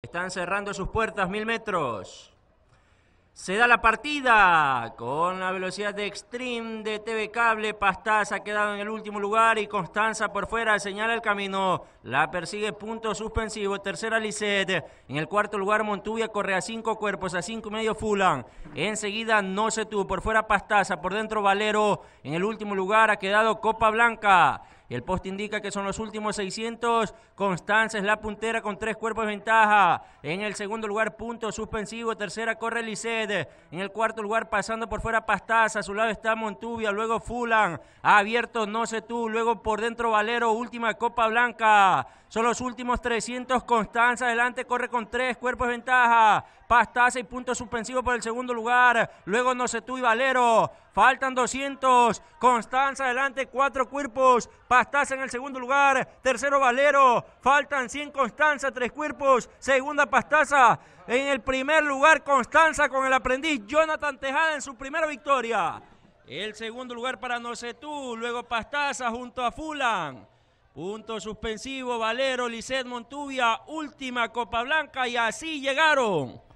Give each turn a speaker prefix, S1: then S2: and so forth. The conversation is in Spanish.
S1: Están cerrando sus puertas, mil metros. Se da la partida con la velocidad de Extreme de TV Cable. Pastaza ha quedado en el último lugar y Constanza por fuera señala el camino. La persigue punto suspensivo. Tercera Lisset. En el cuarto lugar Montubia corre a cinco cuerpos, a cinco y medio Fulan. Enseguida No Se tuvo. Por fuera Pastaza, por dentro Valero. En el último lugar ha quedado Copa Blanca. El post indica que son los últimos 600. Constanza es la puntera con tres cuerpos de ventaja. En el segundo lugar, punto suspensivo. Tercera corre licede En el cuarto lugar, pasando por fuera Pastaza. A su lado está Montubia. Luego Fulan. Abierto, no sé tú. Luego por dentro Valero. Última Copa Blanca. Son los últimos 300. Constanza adelante corre con tres cuerpos de ventaja. Pastaza y punto suspensivo por el segundo lugar. Luego no sé tú y Valero. Faltan 200. Constanza adelante, cuatro cuerpos. Pastaza en el segundo lugar. Tercero Valero. Faltan 100 Constanza, tres cuerpos. Segunda Pastaza. En el primer lugar Constanza con el aprendiz Jonathan Tejada en su primera victoria. El segundo lugar para No sé Luego Pastaza junto a Fulan. Punto suspensivo Valero, Lisset Montuvia, Última Copa Blanca y así llegaron.